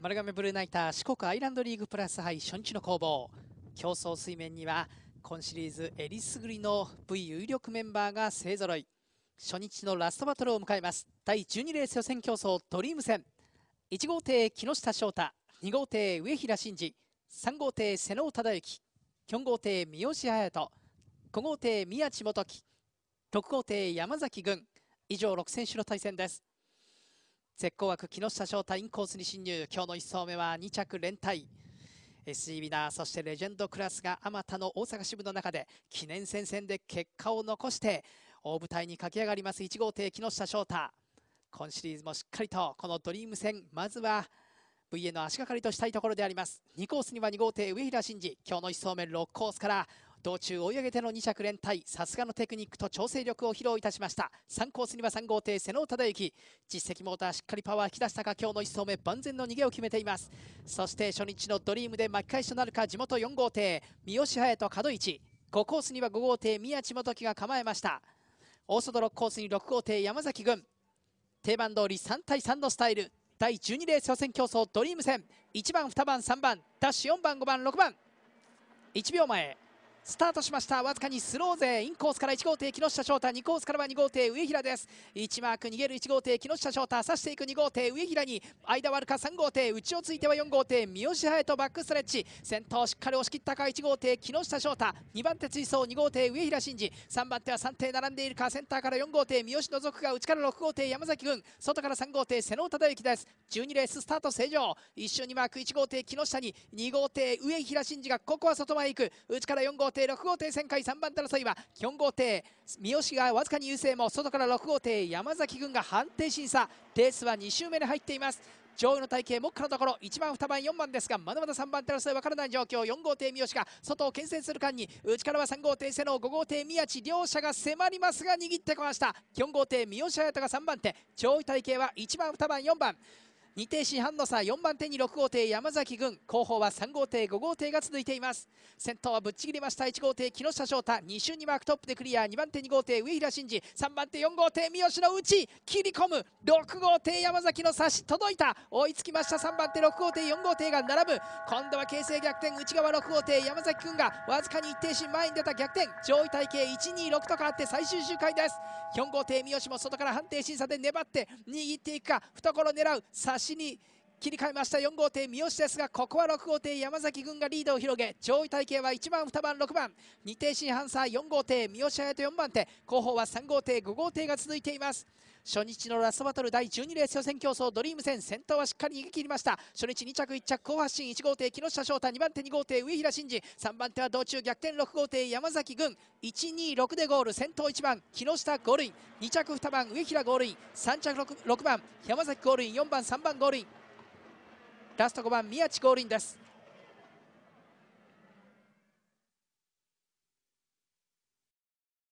丸亀ブルーナイター四国アイランドリーグプラス杯初日の攻防競争水面には今シリーズえりすぐりの V 有力メンバーが勢ぞろい初日のラストバトルを迎えます第12レース予選競争ドリーム戦1号艇木下翔太2号艇上平慎二3号艇瀬能忠之4号艇三好隼人5号艇宮地元樹6号艇山崎軍以上6選手の対戦です絶好枠木下翔太インコースに進入今日の1走目は2着連帯 SE ウィナーそしてレジェンドクラスがあまたの大阪支部の中で記念戦線で結果を残して大舞台に駆け上がります1号艇木下翔太今シリーズもしっかりとこのドリーム戦まずは VA の足がかりとしたいところであります2コースには2号艇上平真司今日の1走目6コースから道中追い上げての2着連帯さすがのテクニックと調整力を披露いたしました3コースには3号艇瀬野忠之実績モーターしっかりパワー引き出したか今日の1走目万全の逃げを決めていますそして初日のドリームで巻き返しとなるか地元4号艇三好隼人門市5コースには5号艇宮地元樹が構えました大外6コースに6号艇山崎軍定番通り3対3のスタイル第12レース予選競争ドリーム戦1番2番3番ダッシュ4番5番6番1秒前スタートしましたわずかにスロー勢インコースから1号艇木下翔太2コースからは2号艇上平です1マーク逃げる1号艇木下翔太刺していく2号艇上平に間割るか3号艇内をついては4号艇三好隼とバックストレッチ先頭しっかり押し切ったか1号艇木下翔太2番手追走2号艇上平真二3番手は3艇並んでいるかセンターから4号艇三好のくが内から6号艇山崎軍外から3号艇瀬野忠之です12レーススタート正常一緒にマーク1号艇木下に2号艇上平真二がここは外前行く内から4号艇亭6号艇旋回3番手争いは4号艇三好がわずかに優勢も外から6号艇山崎軍が判定審査レースは2周目に入っています上位の体系目下のところ1番2番4番ですがまだまだ3番手争い分からない状況4号艇三好が外を牽制する間に内からは3号艇瀬野5号艇宮地両者が迫りますが握ってこました4号艇三好隼人が3番手上位体系は1番2番4番二艇四半の差4番手に6号艇山崎軍後方は3号艇5号艇が続いています先頭はぶっちぎりました1号艇木下翔太2周にマークトップでクリア2番手2号艇上平慎二3番手4号艇三好の内切り込む6号艇山崎の差し届いた追いつきました3番手6号艇4号艇が並ぶ今度は形勢逆転内側6号艇山崎軍がわずかに一定し前に出た逆転上位体系126と変わって最終周回です4号艇三好も外から判定審査で粘って握っていくか懐狙う差足に切り替えました4号艇三好ですがここは6号艇山崎軍がリードを広げ上位体系は1番2番6番2艇新ハンサー4号艇三好隼人4番手後方は3号艇5号艇が続いています初日のラストバトル第12レース予選競争ドリーム戦先頭はしっかり逃げ切りました初日2着1着好発進1号艇木下翔太2番手2号艇上平真司3番手は道中逆転6号艇山崎軍126でゴール先頭1番木下ゴールイン2着2番上平ゴールイン3着 6, 6番山崎ゴールイン4番3番ゴールインラスト5番宮地光輪です